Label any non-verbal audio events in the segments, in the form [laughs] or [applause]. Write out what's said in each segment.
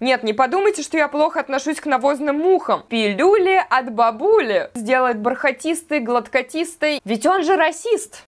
Нет, не подумайте, что я плохо отношусь к навозным мухам. Пилюли от бабули. Сделает бархатистый, гладкотистый. Ведь он же расист.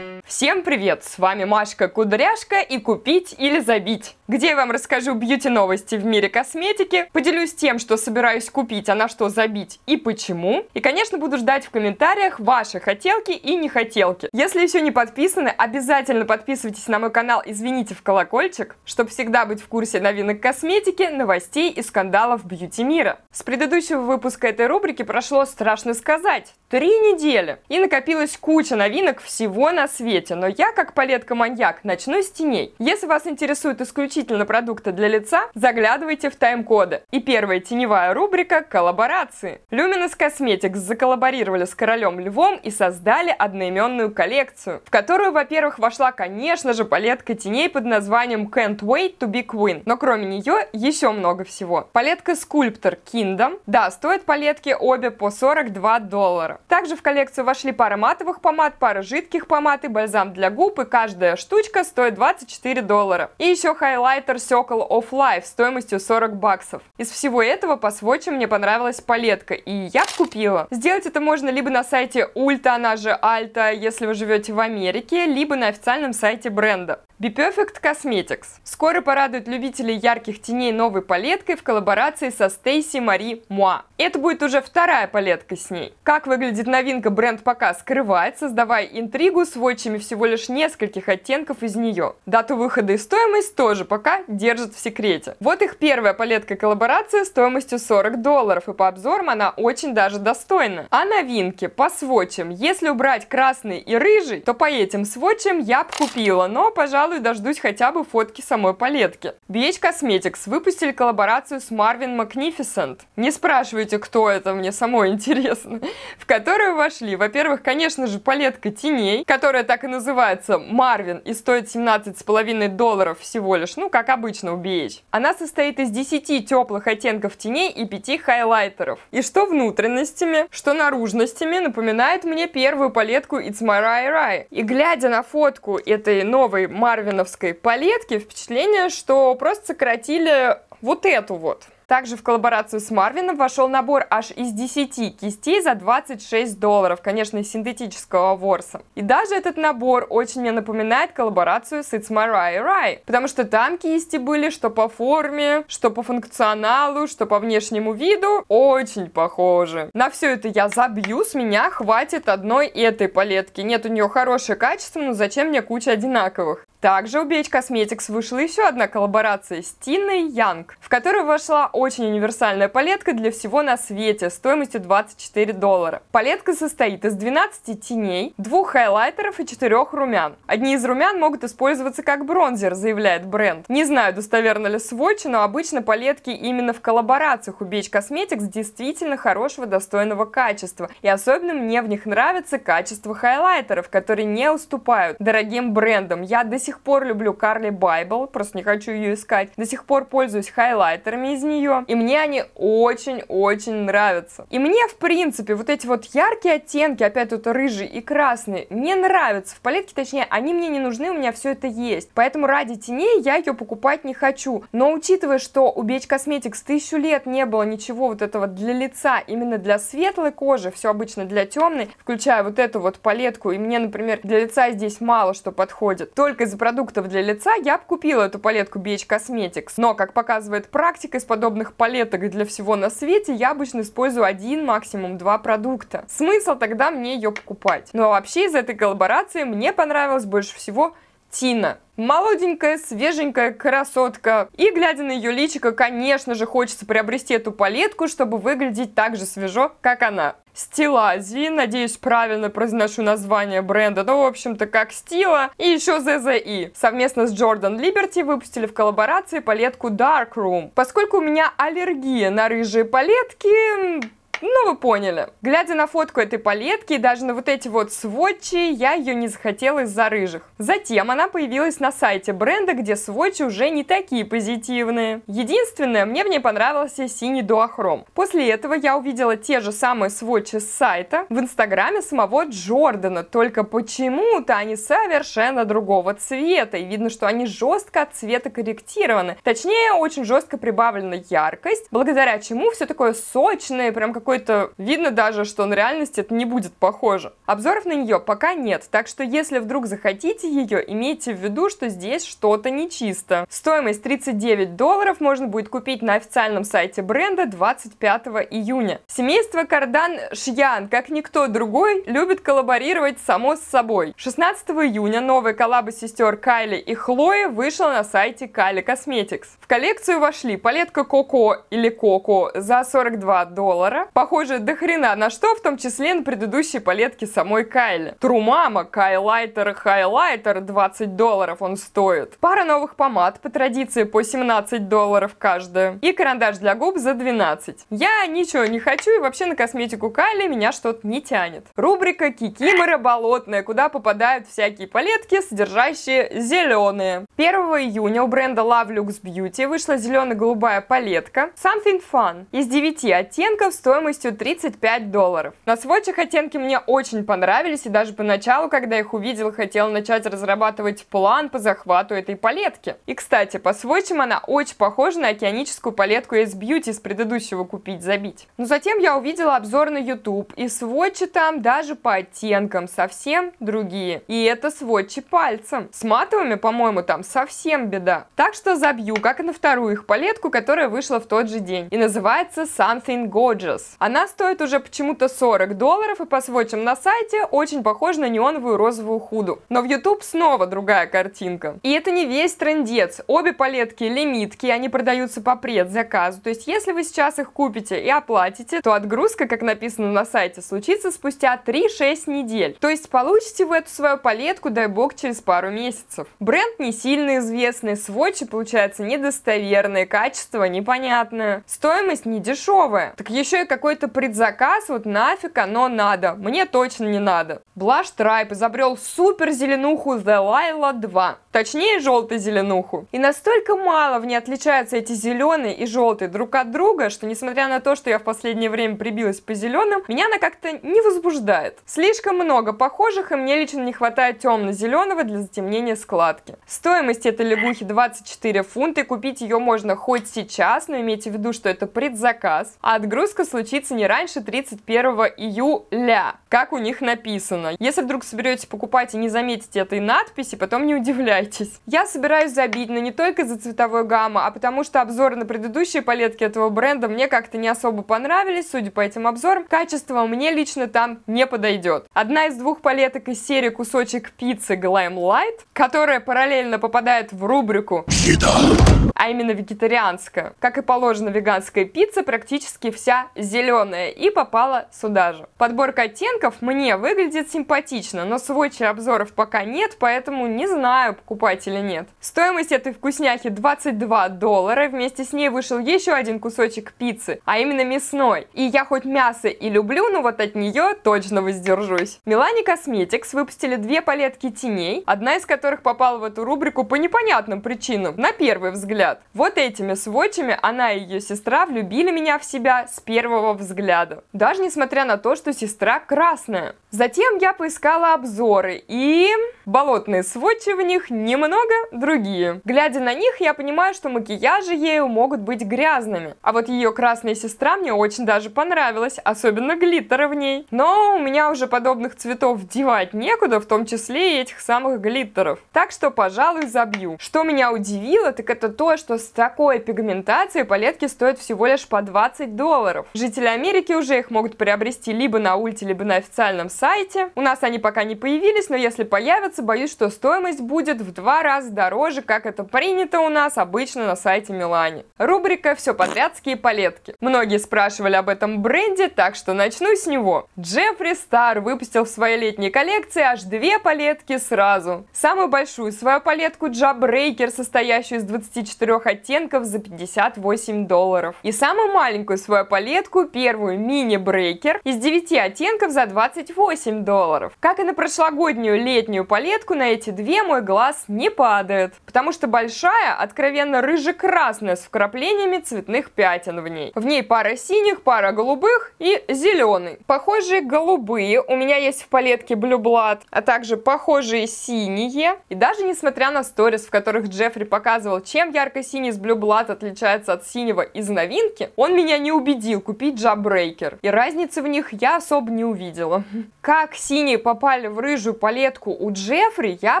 Всем привет! С вами Машка Кудряшка и «Купить или забить» где я вам расскажу бьюти-новости в мире косметики, поделюсь тем, что собираюсь купить, а на что забить и почему. И, конечно, буду ждать в комментариях ваши хотелки и нехотелки. Если еще не подписаны, обязательно подписывайтесь на мой канал извините в колокольчик, чтобы всегда быть в курсе новинок косметики, новостей и скандалов бьюти-мира. С предыдущего выпуска этой рубрики прошло, страшно сказать, три недели. И накопилась куча новинок всего на свете, но я, как палетка-маньяк, начну с теней. Если вас интересует исключительно исключительно продукта для лица, заглядывайте в тайм-коды. И первая теневая рубрика – коллаборации. Luminous Cosmetics заколлаборировали с Королем Львом и создали одноименную коллекцию, в которую, во-первых, вошла, конечно же, палетка теней под названием Can't Wait to be Queen, но кроме нее еще много всего. Палетка Sculptor Kingdom. Да, стоят палетки обе по 42 доллара. Также в коллекцию вошли пара матовых помад, пара жидких помад и бальзам для губ, и каждая штучка стоит 24 доллара. И еще хайлайт Lighter Circle of Life стоимостью 40 баксов. Из всего этого по сводче мне понравилась палетка, и я купила. Сделать это можно либо на сайте Ульта, она же Альта, если вы живете в Америке, либо на официальном сайте бренда. Be Perfect Cosmetics. Скоро порадует любителей ярких теней новой палеткой в коллаборации со Стейси Мари Муа. Это будет уже вторая палетка с ней. Как выглядит новинка, бренд пока скрывает, создавая интригу с вотчами всего лишь нескольких оттенков из нее. Дату выхода и стоимость тоже пока пока держат в секрете. Вот их первая палетка коллаборации стоимостью 40 долларов, и по обзорам она очень даже достойна. А новинки по сводчам. Если убрать красный и рыжий, то по этим сводчам я бы купила, но, пожалуй, дождусь хотя бы фотки самой палетки. BH Cosmetics выпустили коллаборацию с Marvin Magnificent. Не спрашивайте, кто это, мне самой интересно. В которую вошли, во-первых, конечно же, палетка теней, которая так и называется Marvin и стоит 17,5 долларов всего лишь, ну, как обычно, у BH. Она состоит из 10 теплых оттенков теней и 5 хайлайтеров. И что внутренностями, что наружностями напоминает мне первую палетку It's My Rai Rai. И глядя на фотку этой новой марвиновской палетки, впечатление, что просто сократили вот эту вот. Также в коллаборацию с Марвином вошел набор аж из 10 кистей за 26 долларов, конечно, из синтетического ворса. И даже этот набор очень мне напоминает коллаборацию с It's Mariah Rai, потому что там кисти были что по форме, что по функционалу, что по внешнему виду, очень похожи. На все это я забью, с меня хватит одной этой палетки. Нет, у нее хорошее качество, но зачем мне куча одинаковых? Также у BH Cosmetics вышла еще одна коллаборация с Тиной Янг, в которую вошла очень универсальная палетка для всего на свете стоимостью 24 доллара. Палетка состоит из 12 теней, двух хайлайтеров и четырех румян. Одни из румян могут использоваться как бронзер, заявляет бренд. Не знаю, достоверно ли сводчи, но обычно палетки именно в коллаборациях у BH Cosmetics действительно хорошего достойного качества. И особенно мне в них нравится качество хайлайтеров, которые не уступают дорогим брендам. Я до сих сих пор люблю Carly Bible, просто не хочу ее искать. До сих пор пользуюсь хайлайтерами из нее, и мне они очень-очень нравятся. И мне, в принципе, вот эти вот яркие оттенки, опять тут рыжий и красный, мне нравятся. В палетке, точнее, они мне не нужны, у меня все это есть. Поэтому ради теней я ее покупать не хочу. Но учитывая, что у Beige Cosmetics тысячу лет не было ничего вот этого для лица, именно для светлой кожи, все обычно для темной, включая вот эту вот палетку, и мне, например, для лица здесь мало что подходит. Только из продуктов для лица, я бы купила эту палетку BH Cosmetics. Но, как показывает практика, из подобных палеток для всего на свете я обычно использую один, максимум два продукта. Смысл тогда мне ее покупать? Ну а вообще из этой коллаборации мне понравилось больше всего Тина. Молоденькая, свеженькая красотка. И глядя на ее личико, конечно же, хочется приобрести эту палетку, чтобы выглядеть так же свежо, как она. Стилази. Надеюсь, правильно произношу название бренда. Ну, в общем-то, как Стила. И еще ЗЗИ. E. Совместно с Jordan Liberty выпустили в коллаборации палетку Dark Room. Поскольку у меня аллергия на рыжие палетки, ну, вы поняли. Глядя на фотку этой палетки и даже на вот эти вот сводчи, я ее не захотела из-за рыжих. Затем она появилась на сайте бренда, где сводчи уже не такие позитивные. Единственное, мне в ней понравился синий дуохром. После этого я увидела те же самые сводчи с сайта в инстаграме самого Джордана, только почему-то они совершенно другого цвета, и видно, что они жестко от цвета корректированы. Точнее, очень жестко прибавлена яркость, благодаря чему все такое сочное, прям какое какой-то... Видно даже, что на реальности это не будет похоже. Обзоров на нее пока нет, так что если вдруг захотите ее, имейте в виду, что здесь что-то нечисто. Стоимость 39 долларов можно будет купить на официальном сайте бренда 25 июня. Семейство Кардан Шьян, как никто другой, любит коллаборировать само с собой. 16 июня новая коллаба сестер Кайли и Хлои вышла на сайте Кайли Косметикс. В коллекцию вошли палетка Коко или Коко за 42 доллара, похоже до хрена на что, в том числе на предыдущие палетки самой Кайли. Трумама Кайлайтер Хайлайтер 20 долларов он стоит. Пара новых помад по традиции по 17 долларов каждая. И карандаш для губ за 12. Я ничего не хочу и вообще на косметику Кайли меня что-то не тянет. Рубрика Кикимора болотная, куда попадают всякие палетки, содержащие зеленые. 1 июня у бренда Love Lux Beauty вышла зелено-голубая палетка Something Fun из 9 оттенков стоимостью стоимостью 35 долларов. На сводчих оттенки мне очень понравились, и даже поначалу, когда их увидел, хотел начать разрабатывать план по захвату этой палетки. И, кстати, по сводчам она очень похожа на океаническую палетку из Beauty с предыдущего «Купить, забить». Но затем я увидела обзор на YouTube, и сводчи там даже по оттенкам совсем другие. И это сводчи пальцем. С матовыми, по-моему, там совсем беда. Так что забью, как и на вторую их палетку, которая вышла в тот же день. И называется Something Gorgeous. Она стоит уже почему-то 40 долларов и по сводчам на сайте очень похожа на неоновую розовую худу. Но в YouTube снова другая картинка. И это не весь трендец. Обе палетки лимитки, они продаются по предзаказу. То есть если вы сейчас их купите и оплатите, то отгрузка, как написано на сайте, случится спустя 3-6 недель. То есть получите вы эту свою палетку, дай бог, через пару месяцев. Бренд не сильно известный, сводчи получается, недостоверные, качество непонятное, стоимость не дешевая. Так еще и как какой-то предзаказ, вот нафиг оно надо. Мне точно не надо. Блаш Трайп изобрел супер зеленуху The Lila 2 точнее желто-зеленуху. И настолько мало в ней отличаются эти зеленые и желтые друг от друга, что несмотря на то, что я в последнее время прибилась по зеленым, меня она как-то не возбуждает. Слишком много похожих, и мне лично не хватает темно-зеленого для затемнения складки. Стоимость этой лягухи 24 фунта, и купить ее можно хоть сейчас, но имейте в виду, что это предзаказ, а отгрузка случится не раньше 31 июля, как у них написано. Если вдруг соберете покупать и не заметите этой надписи, потом не удивляйтесь Обращайтесь. Я собираюсь забить, но не только за цветовую гамму, а потому что обзоры на предыдущие палетки этого бренда мне как-то не особо понравились, судя по этим обзорам. Качество мне лично там не подойдет. Одна из двух палеток из серии кусочек пиццы Glam Light, которая параллельно попадает в рубрику «Еда» а именно вегетарианская. Как и положено веганская пицца, практически вся зеленая и попала сюда же. Подборка оттенков мне выглядит симпатично, но сводчей обзоров пока нет, поэтому не знаю, покупать или нет. Стоимость этой вкусняхи 22 доллара, вместе с ней вышел еще один кусочек пиццы, а именно мясной. И я хоть мясо и люблю, но вот от нее точно воздержусь. Милани Косметикс выпустили две палетки теней, одна из которых попала в эту рубрику по непонятным причинам, на первый взгляд взгляд. Вот этими сводчами она и ее сестра влюбили меня в себя с первого взгляда. Даже несмотря на то, что сестра красная. Затем я поискала обзоры и... Болотные сводчи в них немного другие. Глядя на них, я понимаю, что макияжи ею могут быть грязными. А вот ее красная сестра мне очень даже понравилась, особенно глиттера в ней. Но у меня уже подобных цветов девать некуда, в том числе и этих самых глиттеров. Так что, пожалуй, забью. Что меня удивило, так это то, что с такой пигментацией палетки стоят всего лишь по 20 долларов. Жители Америки уже их могут приобрести либо на ульте, либо на официальном сайте. У нас они пока не появились, но если появятся, боюсь, что стоимость будет в два раза дороже, как это принято у нас обычно на сайте Милани. Рубрика «Все подрядские палетки». Многие спрашивали об этом бренде, так что начну с него. Джеффри Стар выпустил в своей летней коллекции аж две палетки сразу. Самую большую свою палетку Jabra состоящую из 24 четырех оттенков за 58 долларов. И самую маленькую свою палетку, первую мини-брейкер, из 9 оттенков за 28 долларов. Как и на прошлогоднюю летнюю палетку, на эти две мой глаз не падает, потому что большая, откровенно рыже-красная с вкраплениями цветных пятен в ней. В ней пара синих, пара голубых и зеленый. Похожие голубые у меня есть в палетке Blue Blood, а также похожие синие. И даже несмотря на сторис, в которых Джеффри показывал, чем ярко только синий с Blue Blood отличается от синего из новинки, он меня не убедил купить Jabreaker. И разницы в них я особо не увидела. [laughs] Как синие попали в рыжую палетку у Джеффри, я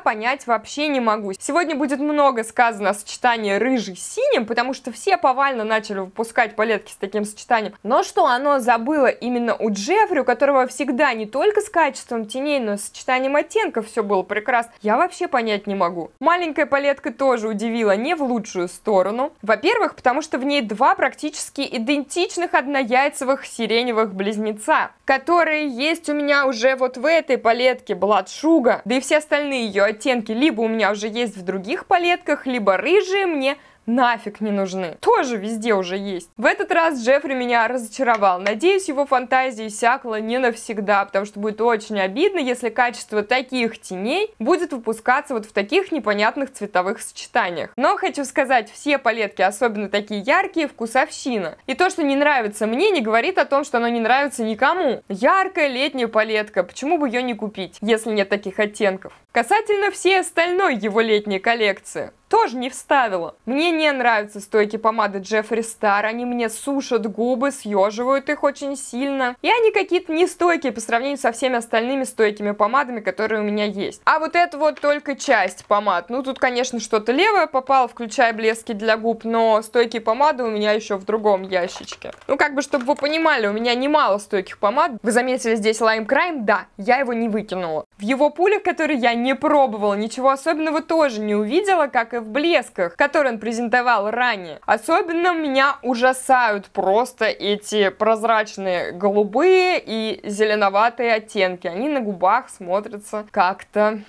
понять вообще не могу. Сегодня будет много сказано о сочетании рыжий с синим, потому что все повально начали выпускать палетки с таким сочетанием. Но что оно забыло именно у Джеффри, у которого всегда не только с качеством теней, но и с сочетанием оттенков все было прекрасно, я вообще понять не могу. Маленькая палетка тоже удивила не в лучшую обратную сторону. Во-первых, потому что в ней два практически идентичных однояйцевых сиреневых близнеца, которые есть у меня уже вот в этой палетке Бладшуга, да и все остальные ее оттенки либо у меня уже есть в других палетках, либо рыжие мне нафиг не нужны. Тоже везде уже есть. В этот раз Джеффри меня разочаровал. Надеюсь, его фантазия иссякла не навсегда, потому что будет очень обидно, если качество таких теней будет выпускаться вот в таких непонятных цветовых сочетаниях. Но хочу сказать, все палетки, особенно такие яркие, вкусовщина. И то, что не нравится мне, не говорит о том, что оно не нравится никому. Яркая летняя палетка, почему бы ее не купить, если нет таких оттенков? Касательно всей остальной его летней коллекции, тоже не вставила. Мне мне нравятся стойки помады Джеффри Стар, они мне сушат губы, съеживают их очень сильно. И они какие-то не стойкие по сравнению со всеми остальными стойкими помадами, которые у меня есть. А вот это вот только часть помад. Ну, тут, конечно, что-то левое попало, включая блески для губ, но стойкие помады у меня еще в другом ящичке. Ну, как бы, чтобы вы понимали, у меня немало стойких помад. Вы заметили здесь Лайм Крайм? Да, я его не выкинула. В его пулях, который я не пробовала, ничего особенного тоже не увидела, как и в блесках, которые он презентовал презентовал ранее. Особенно меня ужасают просто эти прозрачные голубые и зеленоватые оттенки. Они на губах смотрятся как-то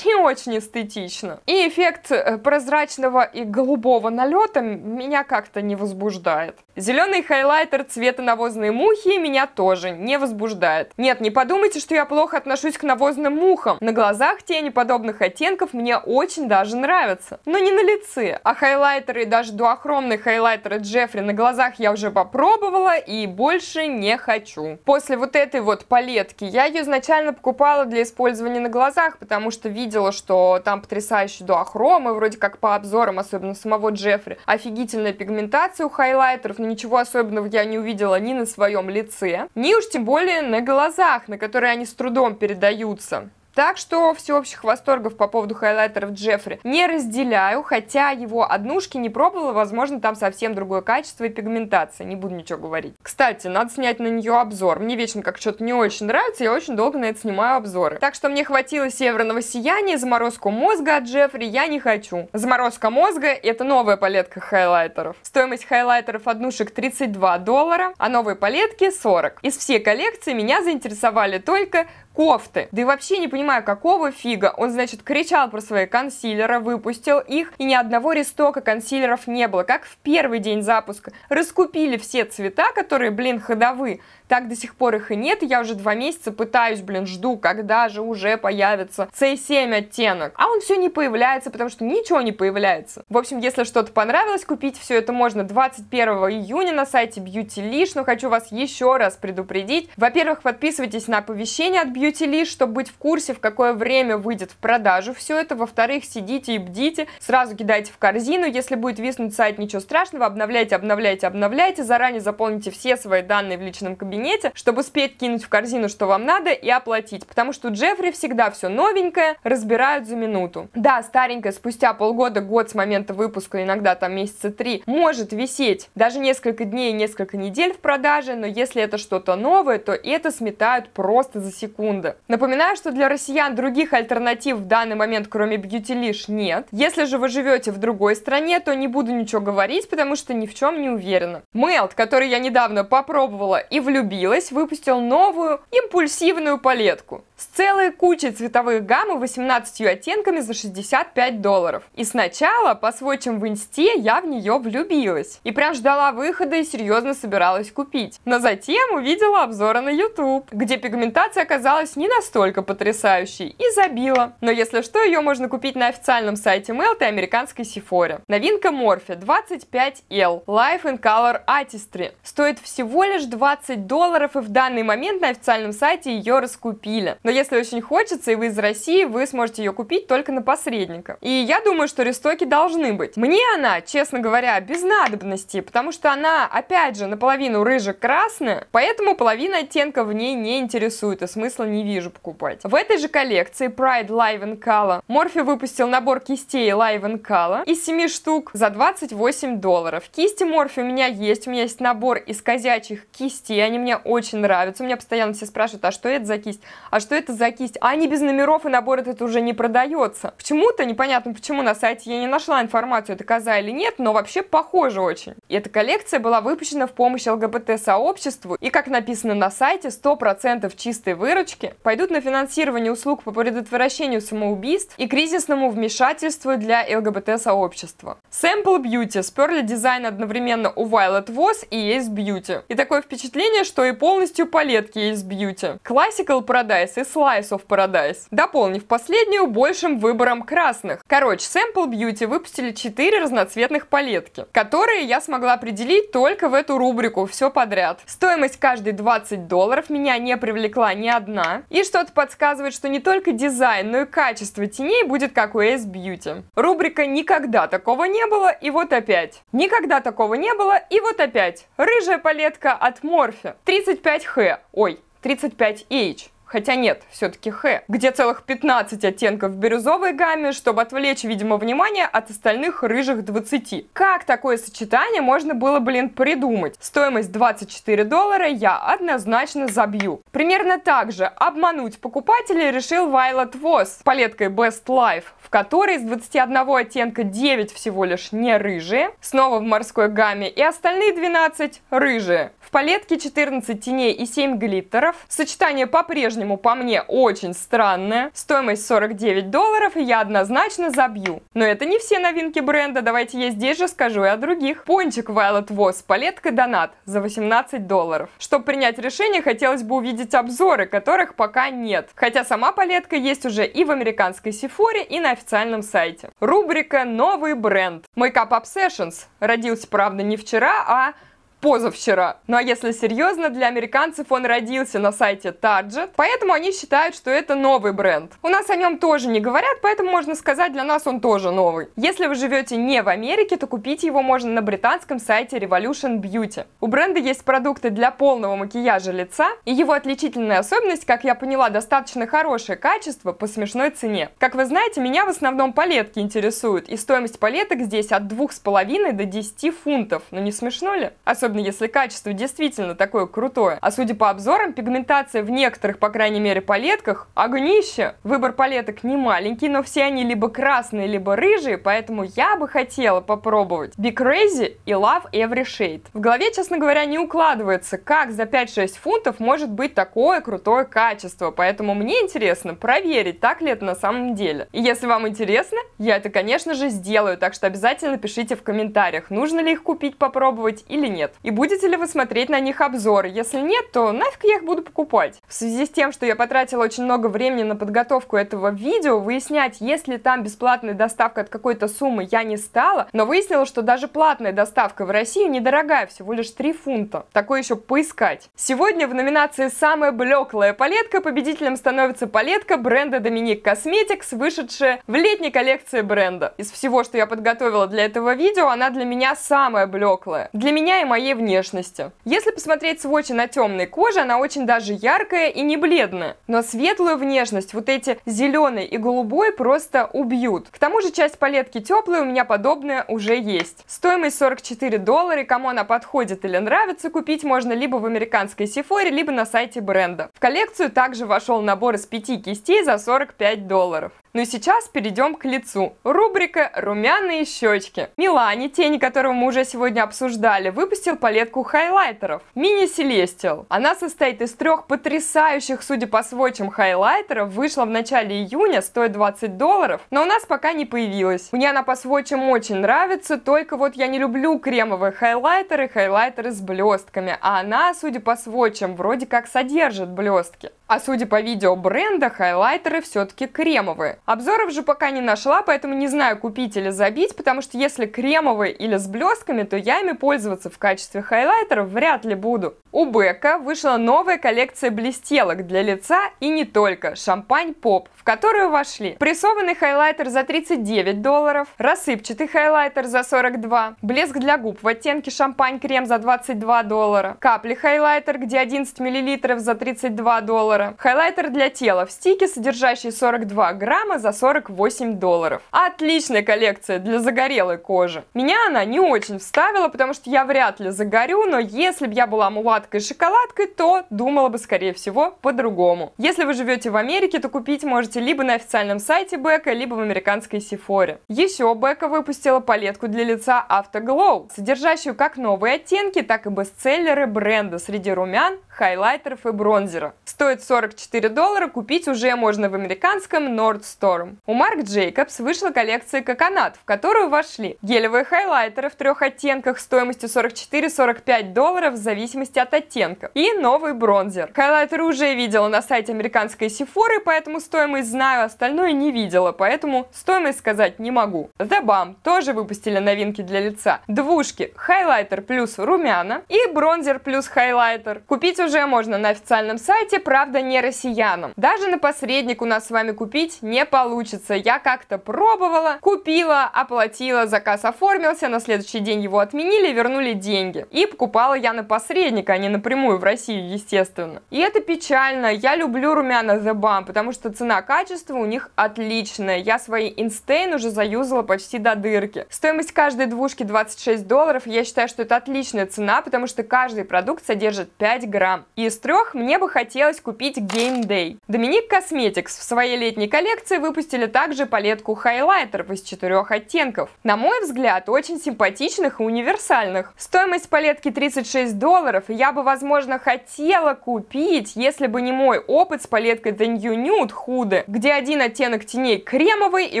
не очень эстетично. И эффект э, прозрачного и голубого налета меня как-то не возбуждает. Зеленый хайлайтер цвета навозные мухи меня тоже не возбуждает. Нет, не подумайте, что я плохо отношусь к навозным мухам. На глазах тени подобных оттенков мне очень даже нравятся. Но не на лице. А хайлайтеры и даже дуохромные хайлайтеры Джеффри на глазах я уже попробовала и больше не хочу. После вот этой вот палетки я ее изначально покупала для использования на глазах, потому что видела, что там потрясающий дуохром и вроде как по обзорам, особенно самого Джеффри, офигительная пигментация у хайлайтеров, ничего особенного я не увидела ни на своем лице, ни уж тем более на глазах, на которые они с трудом передаются. Так что всеобщих восторгов по поводу хайлайтеров Джеффри не разделяю, хотя его однушки не пробовала, возможно, там совсем другое качество и пигментация, не буду ничего говорить. Кстати, надо снять на нее обзор. Мне вечно как что-то не очень нравится, я очень долго на это снимаю обзоры. Так что мне хватило северного сияния, заморозку мозга от Джеффри я не хочу. Заморозка мозга это новая палетка хайлайтеров. Стоимость хайлайтеров однушек 32 доллара, а новые палетки 40. Из всей коллекции меня заинтересовали только кофты. Да и вообще не понимаю, какого фига. Он, значит, кричал про свои консилеры, выпустил их, и ни одного рестока консилеров не было. Как в первый день запуска. Раскупили все цвета, которые, блин, ходовые. Так до сих пор их и нет. Я уже два месяца пытаюсь, блин, жду, когда же уже появится C7 оттенок. А он все не появляется, потому что ничего не появляется. В общем, если что-то понравилось, купить все это можно 21 июня на сайте Beauty Lish. Но хочу вас еще раз предупредить. Во-первых, подписывайтесь на оповещения от Beauty бьюти-лист, чтобы быть в курсе, в какое время выйдет в продажу все это. Во-вторых, сидите и бдите, сразу кидайте в корзину. Если будет виснуть сайт, ничего страшного, обновляйте, обновляйте, обновляйте. Заранее заполните все свои данные в личном кабинете, чтобы успеть кинуть в корзину, что вам надо, и оплатить. Потому что у Джеффри всегда все новенькое разбирают за минуту. Да, старенькое спустя полгода, год с момента выпуска, иногда там месяца три, может висеть даже несколько дней, несколько недель в продаже, но если это что-то новое, то это сметают просто за секунду секунды. Напоминаю, что для россиян других альтернатив в данный момент, кроме Beautylish, нет. Если же вы живете в другой стране, то не буду ничего говорить, потому что ни в чем не уверена. Мелт, который я недавно попробовала и влюбилась, выпустил новую импульсивную палетку с целой кучей цветовых гамм и 18 оттенками за 65 долларов. И сначала по сводчам в инсте я в нее влюбилась. И прям ждала выхода и серьезно собиралась купить. Но затем увидела обзоры на YouTube, где пигментация оказалась не настолько потрясающей и забила. Но если что, ее можно купить на официальном сайте Melt и американской Sephora. Новинка Morphe 25L Life in Color Artistry стоит всего лишь 20 долларов и в данный момент на официальном сайте ее раскупили но если очень хочется и вы из России, вы сможете ее купить только на посредника. И я думаю, что рестойки должны быть. Мне она, честно говоря, без надобности, потому что она, опять же, наполовину рыжа-красная, поэтому половина оттенка в ней не интересует и смысла не вижу покупать. В этой же коллекции Pride Live and Color Morphe выпустил набор кистей Live and Color из 7 штук за 28 долларов. Кисти Morphe у меня есть, у меня есть набор из козячьих кистей, они мне очень нравятся. У меня постоянно все спрашивают, а что это за кисть, а что это за кисть. А не без номеров и набор этот уже не продается. Почему-то, непонятно почему, на сайте я не нашла информацию, это коза или нет, но вообще похоже очень. И эта коллекция была выпущена в помощь ЛГБТ-сообществу, и, как написано на сайте, 100% чистой выручки пойдут на финансирование услуг по предотвращению самоубийств и кризисному вмешательству для ЛГБТ-сообщества. Sample Beauty сперли дизайн одновременно у Violet Voss и Ace Beauty. И такое впечатление, что и полностью палетки Ace Beauty. Classical Paradise и Slice of Paradise, дополнив последнюю большим выбором красных. Короче, Sample Beauty выпустили 4 разноцветных палетки, которые я смогла определить только в эту рубрику «Все подряд». Стоимость каждой 20 долларов меня не привлекла ни одна, и что-то подсказывает, что не только дизайн, но и качество теней будет как у Ace Beauty. Рубрика «Никогда такого не было» и вот опять. «Никогда такого не было» и вот опять. Рыжая палетка от Morphe 35H, ой, 35H. Хотя нет, все-таки Х, где целых 15 оттенков в бирюзовой гамме, чтобы отвлечь, видимо, внимание от остальных рыжих 20. Как такое сочетание можно было, блин, придумать? Стоимость 24 доллара я однозначно забью. Примерно так же обмануть покупателей решил Violet Voss с палеткой Best Life, в которой из 21 оттенка 9 всего лишь не рыжие, снова в морской гамме, и остальные 12 рыжие. В палетке 14 теней и 7 глиттеров. Сочетание по-прежнему по-прежнему, по мне, очень странная. Стоимость 49 долларов и я однозначно забью. Но это не все новинки бренда, давайте я здесь же скажу и о других. Пончик Violet Voss, палетка Донат за 18 долларов. Чтобы принять решение, хотелось бы увидеть обзоры, которых пока нет. Хотя сама палетка есть уже и в американской Сифоре, и на официальном сайте. Рубрика «Новый бренд». Makeup Obsessions родился, правда, не вчера, а позавчера. Ну а если серьезно, для американцев он родился на сайте Target, поэтому они считают, что это новый бренд. У нас о нем тоже не говорят, поэтому можно сказать, для нас он тоже новый. Если вы живете не в Америке, то купить его можно на британском сайте Revolution Beauty. У бренда есть продукты для полного макияжа лица, и его отличительная особенность, как я поняла, достаточно хорошее качество по смешной цене. Как вы знаете, меня в основном палетки интересуют, и стоимость палеток здесь от 2,5 до 10 фунтов. Ну не смешно ли? Особенно особенно если качество действительно такое крутое. А судя по обзорам, пигментация в некоторых, по крайней мере, палетках огнище. Выбор палеток не маленький, но все они либо красные, либо рыжие, поэтому я бы хотела попробовать Be Crazy и Love Every Shade. В голове, честно говоря, не укладывается, как за 5-6 фунтов может быть такое крутое качество, поэтому мне интересно проверить, так ли это на самом деле. И если вам интересно, я это, конечно же, сделаю, так что обязательно пишите в комментариях, нужно ли их купить, попробовать или нет. И будете ли вы смотреть на них обзоры? Если нет, то нафиг я их буду покупать? В связи с тем, что я потратила очень много времени на подготовку этого видео, выяснять, есть ли там бесплатная доставка от какой-то суммы, я не стала, но выяснила, что даже платная доставка в Россию недорогая, всего лишь 3 фунта. Такое еще поискать. Сегодня в номинации «Самая блеклая палетка» победителем становится палетка бренда Доминик Косметикс, вышедшая в летней коллекции бренда. Из всего, что я подготовила для этого видео, она для меня самая блеклая. Для меня и моей своей внешности. Если посмотреть сводчи на темной коже, она очень даже яркая и не бледная. Но светлую внешность вот эти зеленый и голубой просто убьют. К тому же часть палетки теплая, у меня подобная уже есть. Стоимость 44 доллара, кому она подходит или нравится, купить можно либо в американской Сифоре, либо на сайте бренда. В коллекцию также вошел набор из пяти кистей за 45 долларов. Ну и сейчас перейдем к лицу. Рубрика «Румяные щечки». Милани, тени которого мы уже сегодня обсуждали, выпустил палетку хайлайтеров Мини Celestial. Она состоит из трех потрясающих, судя по сводчам, хайлайтеров, вышла в начале июня, стоит 20 долларов, но у нас пока не появилась. Мне она по сводчам очень нравится, только вот я не люблю кремовые хайлайтеры, хайлайтеры с блестками, а она, судя по сводчам, вроде как содержит блестки. А судя по видео бренда, хайлайтеры все-таки кремовые. Обзоров же пока не нашла, поэтому не знаю, купить или забить, потому что если кремовые или с блесками, то я ими пользоваться в качестве хайлайтеров вряд ли буду. У Бека вышла новая коллекция блестелок для лица и не только, шампань поп, в которую вошли прессованный хайлайтер за 39 долларов, рассыпчатый хайлайтер за 42, блеск для губ в оттенке шампань крем за 22 доллара, капли хайлайтер, где 11 мл за 32 доллара, доллара. Хайлайтер для тела в стике, содержащий 42 грамма за 48 долларов. Отличная коллекция для загорелой кожи. Меня она не очень вставила, потому что я вряд ли загорю, но если бы я была мулаткой шоколадкой, то думала бы, скорее всего, по-другому. Если вы живете в Америке, то купить можете либо на официальном сайте Бека, либо в американской Сифоре. Еще Бека выпустила палетку для лица Afterglow, содержащую как новые оттенки, так и бестселлеры бренда среди румян, хайлайтеров и бронзера. Стоит 44 доллара, купить уже можно в американском Nordstorm. У Marc Jacobs вышла коллекция Коконат, в которую вошли гелевые хайлайтеры в трех оттенках стоимостью 44-45 долларов в зависимости от оттенка и новый бронзер. Хайлайтеры уже видела на сайте американской Сифоры, поэтому стоимость знаю, остальное не видела, поэтому стоимость сказать не могу. The Balm тоже выпустили новинки для лица. Двушки, хайлайтер плюс румяна и бронзер плюс хайлайтер. Купить уже можно на официальном сайте, правда не россиянам. Даже на посредник у нас с вами купить не получится. Я как-то пробовала, купила, оплатила, заказ оформился, на следующий день его отменили, вернули деньги. И покупала я на посредника, а не напрямую в Россию, естественно. И это печально. Я люблю румяна The Balm, потому что цена-качество у них отличная. Я свои Инстейн уже заюзала почти до дырки. Стоимость каждой двушки 26 долларов. Я считаю, что это отличная цена, потому что каждый продукт содержит 5 грамм цена. из трех мне бы хотелось купить Game Day. Доминик Cosmetics в своей летней коллекции выпустили также палетку хайлайтеров из четырех оттенков. На мой взгляд, очень симпатичных и универсальных. Стоимость палетки 36 долларов, я бы, возможно, хотела купить, если бы не мой опыт с палеткой The New Nude Худы, где один оттенок теней кремовый, и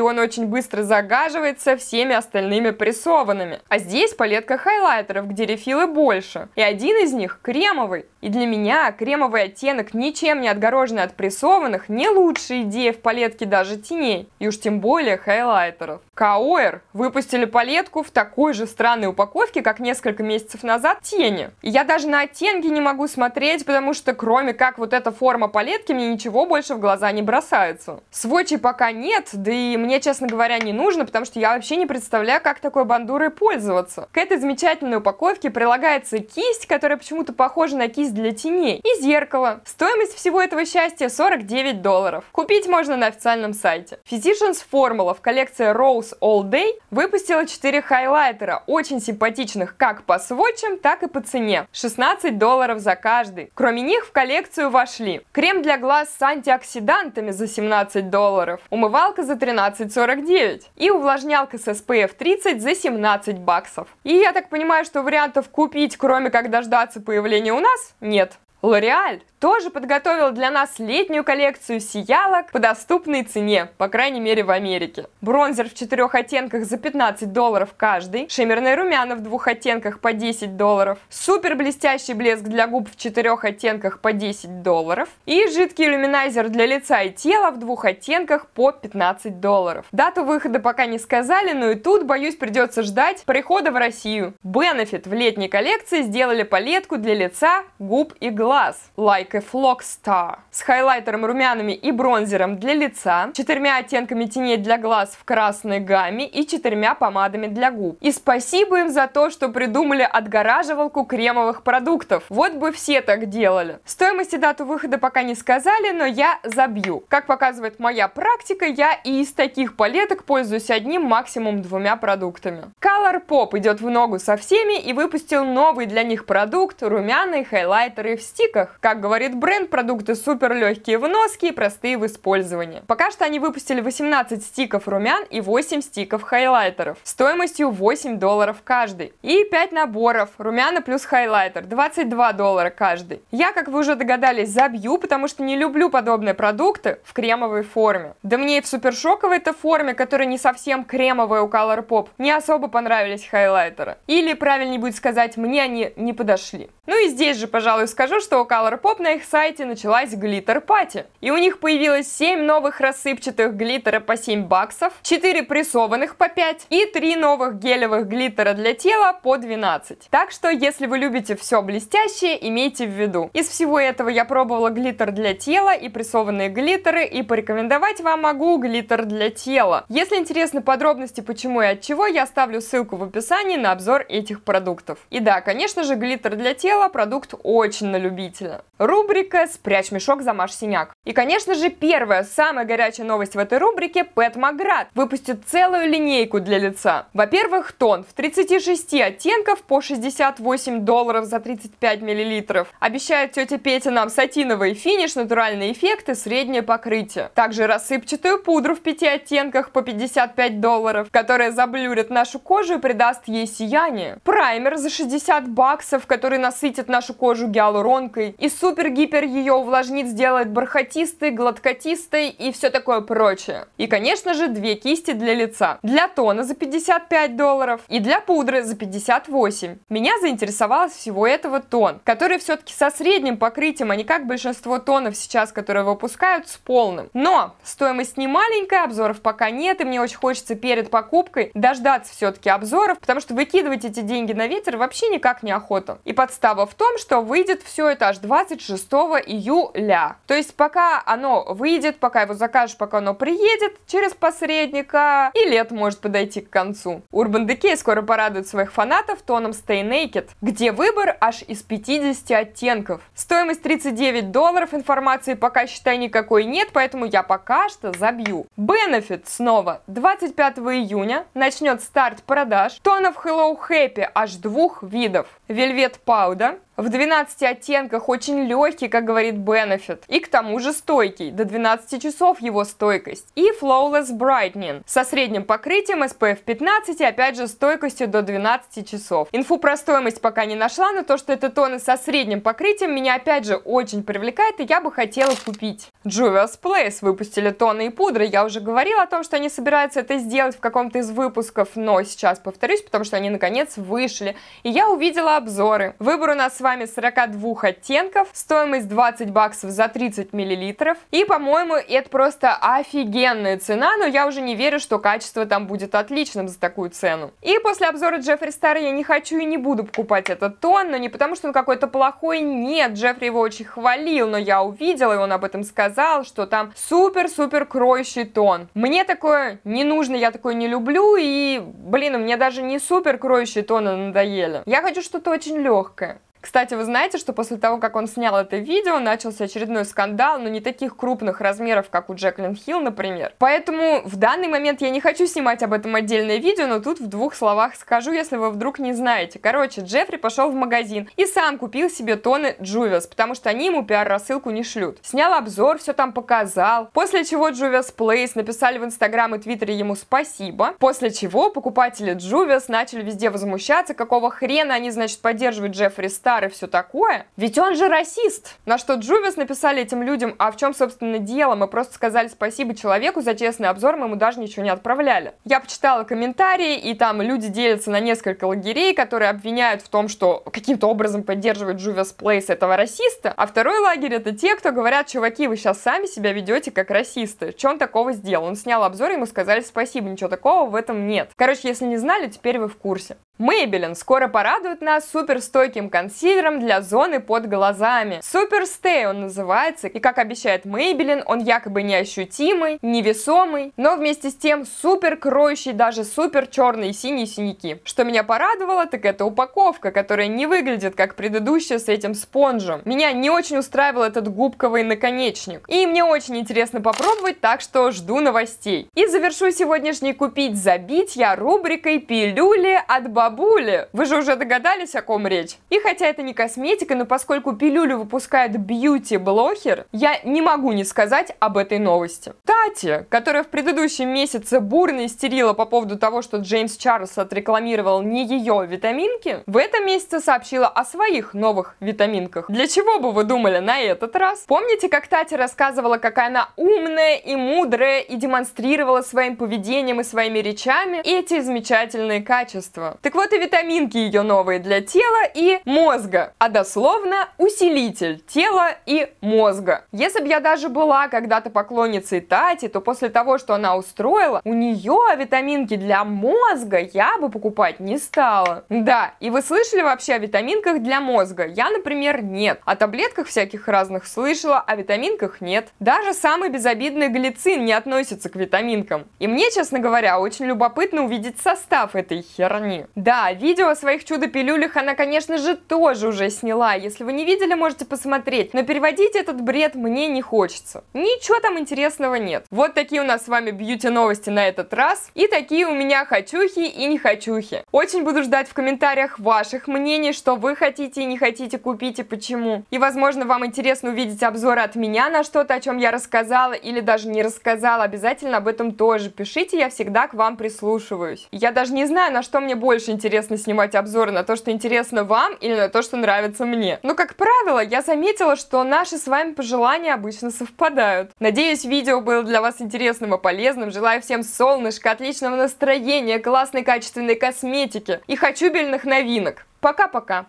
он очень быстро загаживается всеми остальными прессованными. А здесь палетка хайлайтеров, где рефилы больше, и один из них кремовый. И для на меня кремовый оттенок, ничем не отгороженный от прессованных, не лучшая идея в палетке даже теней, и уж тем более хайлайтеров. Каоэр выпустили палетку в такой же странной упаковке, как несколько месяцев назад, тени. И я даже на оттенки не могу смотреть, потому что кроме как вот эта форма палетки, мне ничего больше в глаза не бросается. Свочей пока нет, да и мне, честно говоря, не нужно, потому что я вообще не представляю, как такой бандурой пользоваться. К этой замечательной упаковке прилагается кисть, которая почему-то похожа на кисть для теней, и зеркало. Стоимость всего этого счастья 49 долларов. Купить можно на официальном сайте. Physicians Formula в коллекции Rose Reels All Day выпустила 4 хайлайтера, очень симпатичных как по сводчам, так и по цене. 16 долларов за каждый. Кроме них в коллекцию вошли крем для глаз с антиоксидантами за 17 долларов, умывалка за 13,49 и увлажнялка с SPF 30 за 17 баксов. И я так понимаю, что вариантов купить, кроме как дождаться появления у нас, нет. Лореаль тоже подготовил для нас летнюю коллекцию сиялок по доступной цене, по крайней мере в Америке. Бронзер в четырех оттенках за 15 долларов каждый, шиммерные румяна в двух оттенках по 10 долларов, супер блестящий блеск для губ в четырех оттенках по 10 долларов и жидкий иллюминайзер для лица и тела в двух оттенках по 15 долларов. Дату выхода пока не сказали, но и тут, боюсь, придется ждать прихода в Россию. Бенефит в летней коллекции сделали палетку для лица, губ и глаз. Лайк палеткой Flock Star с хайлайтером румянами и бронзером для лица, четырьмя оттенками теней для глаз в красной гамме и четырьмя помадами для губ. И спасибо им за то, что придумали отгораживалку кремовых продуктов. Вот бы все так делали. Стоимость и дату выхода пока не сказали, но я забью. Как показывает моя практика, я и из таких палеток пользуюсь одним, максимум двумя продуктами. Colourpop идет в ногу со всеми и выпустил новый для них продукт – румяные хайлайтеры в стиках. Как говорится, говорит бренд, продукты супер легкие в носке и простые в использовании. Пока что они выпустили 18 стиков румян и 8 стиков хайлайтеров стоимостью 8 долларов каждый. И 5 наборов румяна плюс хайлайтер 22 доллара каждый. Я, как вы уже догадались, забью, потому что не люблю подобные продукты в кремовой форме. Да мне и в супершоковой-то форме, которая не совсем кремовая у Colourpop, не особо понравились хайлайтеры. Или, правильнее будет сказать, мне они не подошли. Ну и здесь же, пожалуй, скажу, что у Colourpop на их сайте началась глиттер-пати. И у них появилось 7 новых рассыпчатых глиттера по 7 баксов, 4 прессованных по 5 и 3 новых гелевых глиттера для тела по 12. Так что, если вы любите все блестящее, имейте в виду. Из всего этого я пробовала глиттер для тела и прессованные глиттеры, и порекомендовать вам могу глиттер для тела. Если интересны подробности, почему и от чего, я оставлю ссылку в описании на обзор этих продуктов. И да, конечно же, глиттер для тела продукт очень на любителя рубрика «Спрячь мешок, замажь синяк». И, конечно же, первая, самая горячая новость в этой рубрике – Pet Magrat выпустит целую линейку для лица. Во-первых, тон в 36 оттенков по 68 долларов за 35 миллилитров. Обещает тетя Петя нам сатиновый финиш, натуральные эффекты, среднее покрытие. Также рассыпчатую пудру в 5 оттенках по 55 долларов, которая заблюрит нашу кожу и придаст ей сияние. Праймер за 60 баксов, который насытит нашу кожу гиалуронкой. И супер супер-гипер ее увлажнит, сделает бархатистой, гладкотистой и все такое прочее. И, конечно же, две кисти для лица. Для тона за 55 долларов и для пудры за 58. Меня заинтересовал всего этого тон, который все-таки со средним покрытием, а не как большинство тонов сейчас, которые выпускают, с полным. Но стоимость не маленькая, обзоров пока нет, и мне очень хочется перед покупкой дождаться все-таки обзоров, потому что выкидывать эти деньги на ветер вообще никак не охота. И подстава в том, что выйдет все это аж 26 6 июля. То есть пока оно выйдет, пока его закажешь, пока оно приедет через посредника, и лет может подойти к концу. Urban Decay скоро порадует своих фанатов тоном Stay Naked, где выбор аж из 50 оттенков. Стоимость 39 долларов, информации пока, считай, никакой нет, поэтому я пока что забью. Benefit снова 25 июня начнет старт продаж тонов Hello Happy аж двух видов. Вельвет Пауда в 12 оттенках очень легкий легкий, как говорит Benefit, и к тому же стойкий, до 12 часов его стойкость, и Flawless Brightening со средним покрытием SPF 15 и опять же стойкостью до 12 часов. Инфу про стоимость пока не нашла, но то, что это тоны со средним покрытием, меня опять же очень привлекает, и я бы хотела купить. Jewels Place выпустили тоны и пудры, я уже говорила о том, что они собираются это сделать в каком-то из выпусков, но сейчас повторюсь, потому что они наконец вышли, и я увидела обзоры. Выбор у нас с вами 42 оттенков, стоимость стоимость 20 баксов за 30 миллилитров. И, по-моему, это просто офигенная цена, но я уже не верю, что качество там будет отличным за такую цену. И после обзора Джеффри Стара я не хочу и не буду покупать этот тон, но не потому, что он какой-то плохой, нет, Джеффри его очень хвалил, но я увидела, и он об этом сказал, что там супер-супер кроющий тон. Мне такое не нужно, я такое не люблю, и, блин, мне даже не супер кроющие тоны надоели. Я хочу что-то очень легкое. Кстати, вы знаете, что после того, как он снял это видео, начался очередной скандал, но не таких крупных размеров, как у Джеклин Хилл, например. Поэтому в данный момент я не хочу снимать об этом отдельное видео, но тут в двух словах скажу, если вы вдруг не знаете. Короче, Джеффри пошел в магазин и сам купил себе тоны Джувиас, потому что они ему пиар-рассылку не шлют. Снял обзор, все там показал, после чего Джувиас Плейс написали в Инстаграм и Твиттере ему спасибо, после чего покупатели Джувиас начали везде возмущаться, какого хрена они, значит, поддерживают Джеффри Стар пиар и все такое, ведь он же расист. На что Джувис написали этим людям, а в чем, собственно, дело, мы просто сказали спасибо человеку за честный обзор, мы ему даже ничего не отправляли. Я почитала комментарии, и там люди делятся на несколько лагерей, которые обвиняют в том, что каким-то образом поддерживают Джувис Плейс этого расиста, а второй лагерь это те, кто говорят, чуваки, вы сейчас сами себя ведете как расисты. Че он такого сделал? Он снял обзор, ему сказали спасибо, ничего такого в этом нет. Короче, если не знали, теперь вы в курсе. Мейбелин скоро порадует нас суперстойким консилом активером для зоны под глазами. Супер стей он называется, и как обещает Мейбелин, он якобы неощутимый, невесомый, но вместе с тем супер кроющий даже супер черные синие синяки. Что меня порадовало, так это упаковка, которая не выглядит как предыдущая с этим спонжем. Меня не очень устраивал этот губковый наконечник. И мне очень интересно попробовать, так что жду новостей. И завершу сегодняшний купить забить я рубрикой «Пилюли от бабули». Вы же уже догадались, о ком речь? И хотя хотя это не косметика, но поскольку пилюлю выпускает бьюти Блохер, я не могу не сказать об этой новости. Тати, которая в предыдущем месяце бурно истерила по поводу того, что Джеймс Чарльз отрекламировал не ее витаминки, в этом месяце сообщила о своих новых витаминках. Для чего бы вы думали на этот раз? Помните, как Тати рассказывала, какая она умная и мудрая и демонстрировала своим поведением и своими речами эти замечательные качества? Так вот и витаминки ее новые для тела и мой мозга, а дословно усилитель тела и мозга. Если бы я даже была когда-то поклонницей Тати, то после того, что она устроила, у нее витаминки для мозга я бы покупать не стала. Да, и вы слышали вообще о витаминках для мозга? Я, например, нет. О таблетках всяких разных слышала, о витаминках нет. Даже самый безобидный глицин не относится к витаминкам. И мне, честно говоря, очень любопытно увидеть состав этой херни. Да, видео о своих чудо-пилюлях она, конечно же, тоже тоже уже сняла. Если вы не видели, можете посмотреть. Но переводить этот бред мне не хочется. Ничего там интересного нет. Вот такие у нас с вами бьюти-новости на этот раз. И такие у меня хочухи и не хочухи. Очень буду ждать в комментариях ваших мнений, что вы хотите и не хотите купить и почему. И, возможно, вам интересно увидеть обзоры от меня на что-то, о чем я рассказала или даже не рассказала. Обязательно об этом тоже пишите, я всегда к вам прислушиваюсь. Я даже не знаю, на что мне больше интересно снимать обзоры, на то, что интересно вам или на то, то, что нравится мне. Но, как правило, я заметила, что наши с вами пожелания обычно совпадают. Надеюсь, видео было для вас интересным и полезным. Желаю всем солнышка, отличного настроения, классной качественной косметики и хочу бельных новинок. Пока-пока!